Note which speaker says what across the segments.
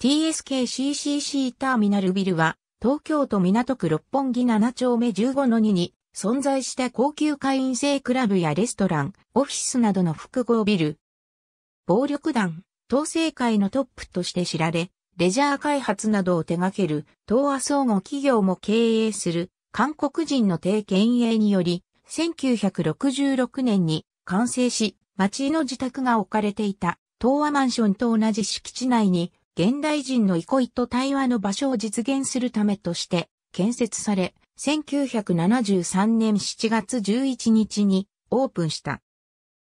Speaker 1: TSKCCC ターミナルビルは、東京都港区六本木7丁目15の2に存在した高級会員制クラブやレストラン、オフィスなどの複合ビル。暴力団、統制会のトップとして知られ、レジャー開発などを手掛ける東亜総合企業も経営する韓国人の定権営により、1966年に完成し、町の自宅が置かれていた東亜マンションと同じ敷地内に現代人の憩いと対話の場所を実現するためとして建設され、1973年7月11日にオープンした。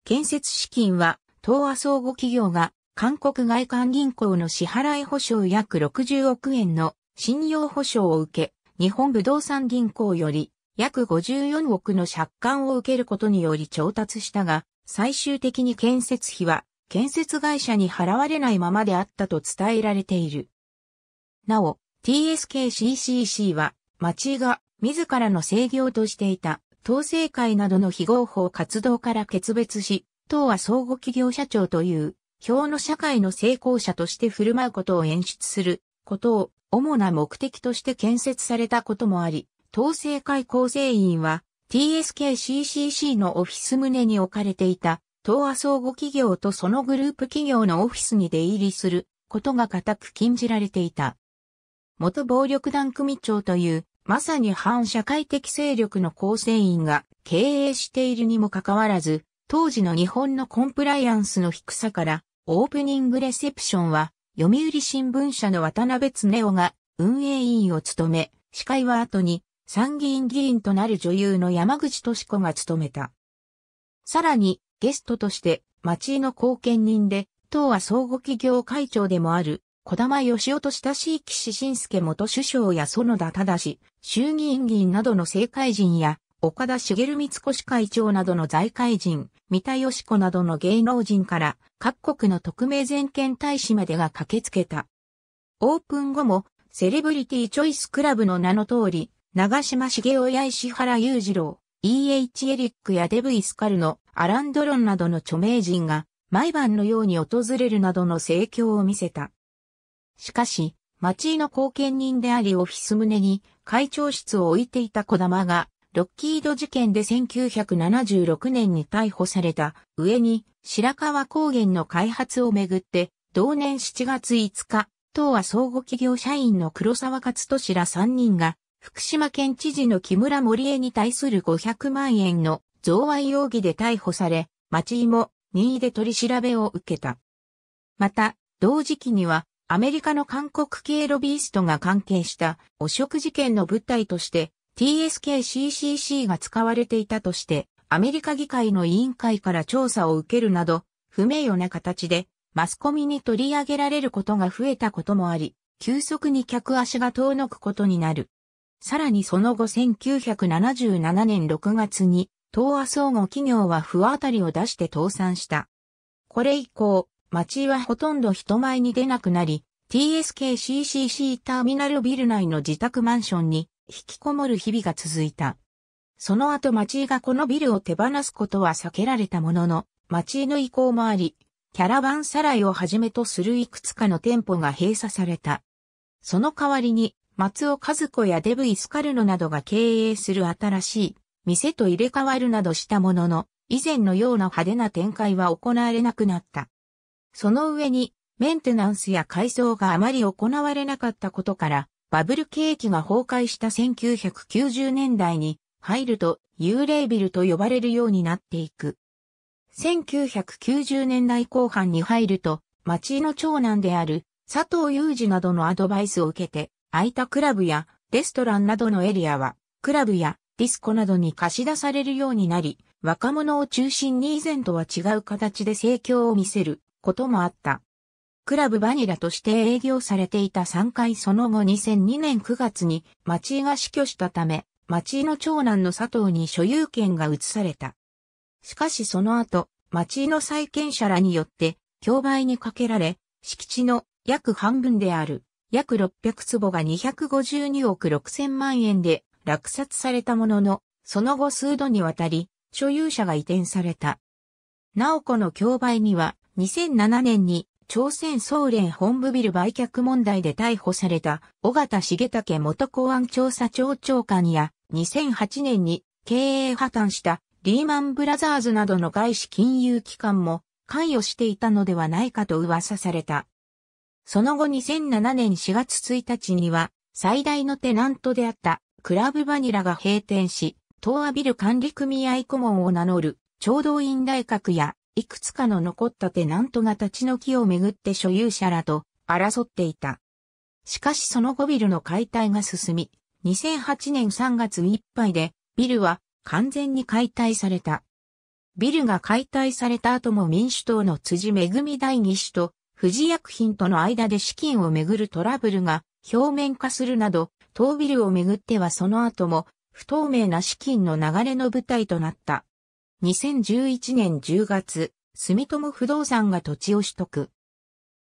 Speaker 1: 建設資金は東亜総合企業が韓国外環銀行の支払い保証約60億円の信用保証を受け、日本不動産銀行より約54億の借款を受けることにより調達したが、最終的に建設費は建設会社に払われないままであったと伝えられている。なお、TSKCCC は、町が自らの制御としていた、統制会などの非合法活動から決別し、党は相互企業社長という、票の社会の成功者として振る舞うことを演出することを主な目的として建設されたこともあり、統制会構成員は TSKCCC のオフィス棟に置かれていた東亜相互企業とそのグループ企業のオフィスに出入りすることが固く禁じられていた。元暴力団組長という、まさに反社会的勢力の構成員が経営しているにもかかわらず、当時の日本のコンプライアンスの低さから、オープニングレセプションは、読売新聞社の渡辺恒夫が運営委員を務め、司会は後に参議院議員となる女優の山口敏子が務めた。さらに、ゲストとして町井の後見人で、党は総合企業会長でもある、小玉義夫と親しい岸信介元首相や園田正、衆議院議員などの政界人や、岡田茂光越会長などの財界人、三田義子などの芸能人から、各国の特命全権大使までが駆けつけた。オープン後も、セレブリティチョイスクラブの名の通り、長島茂雄や石原裕次郎、E.H. エリックやデブイスカルのアランドロンなどの著名人が毎晩のように訪れるなどの盛況を見せた。しかし、町の後見人でありオフィス棟に会長室を置いていた小玉が、ロッキード事件で1976年に逮捕された上に白川高原の開発をめぐって同年7月5日、東は総合企業社員の黒沢勝利ら3人が福島県知事の木村森江に対する500万円の贈賄容疑で逮捕され、町井も任意で取り調べを受けた。また、同時期には、アメリカの韓国系ロビーストが関係した汚職事件の物体として TSKCCC が使われていたとして、アメリカ議会の委員会から調査を受けるなど、不名誉な形でマスコミに取り上げられることが増えたこともあり、急速に客足が遠のくことになる。さらにその後1977年6月に、東亜総合企業は不当たりを出して倒産した。これ以降、町はほとんど人前に出なくなり、TSKCCC ターミナルビル内の自宅マンションに引きこもる日々が続いた。その後町井がこのビルを手放すことは避けられたものの、町井の意向もあり、キャラバンサライをはじめとするいくつかの店舗が閉鎖された。その代わりに松尾和子やデブイスカルノなどが経営する新しい店と入れ替わるなどしたものの、以前のような派手な展開は行われなくなった。その上に、メンテナンスや改装があまり行われなかったことから、バブル景気が崩壊した1990年代に入ると幽霊ビルと呼ばれるようになっていく。1990年代後半に入ると、町の長男である佐藤雄二などのアドバイスを受けて、空いたクラブやレストランなどのエリアは、クラブやディスコなどに貸し出されるようになり、若者を中心に以前とは違う形で盛況を見せることもあった。クラブバニラとして営業されていた3回その後2002年9月に町井が死去したため、町井の長男の佐藤に所有権が移された。しかしその後、町井の債権者らによって、競売にかけられ、敷地の約半分である約600坪が252億6000万円で落札されたものの、その後数度にわたり、所有者が移転された。なおこの競売には、2007年に朝鮮総連本部ビル売却問題で逮捕された、尾形重武元公安調査庁長官や、2008年に経営破綻したリーマンブラザーズなどの外資金融機関も関与していたのではないかと噂された。その後2007年4月1日には、最大のテナントであったクラブバニラが閉店し、東亜ビル管理組合顧問を名乗る、調導院大学や、いくつかの残ったテナントが立ち退きをめぐって所有者らと争っていた。しかしその後ビルの解体が進み、2008年3月いっぱいで、ビルは完全に解体された。ビルが解体された後も民主党の辻恵第二首と富士薬品との間で資金をめぐるトラブルが表面化するなど、当ビルをめぐってはその後も不透明な資金の流れの舞台となった。2011年10月、住友不動産が土地を取得。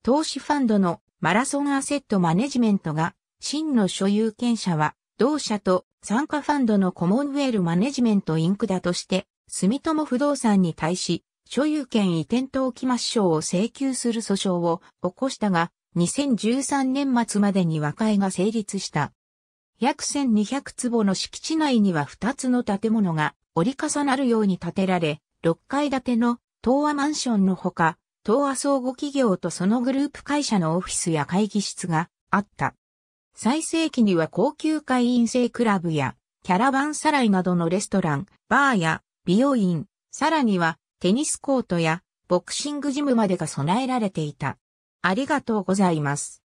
Speaker 1: 投資ファンドのマラソンアセットマネジメントが、真の所有権者は、同社と参加ファンドのコモンウェルマネジメントインクだとして、住友不動産に対し、所有権移転登記抹消を請求する訴訟を起こしたが、2013年末までに和解が成立した。約1200坪の敷地内には2つの建物が折り重なるように建てられ、6階建ての東亜マンションのほか、東亜総合企業とそのグループ会社のオフィスや会議室があった。最盛期には高級会員制クラブやキャラバンサライなどのレストラン、バーや美容院、さらにはテニスコートやボクシングジムまでが備えられていた。ありがとうございます。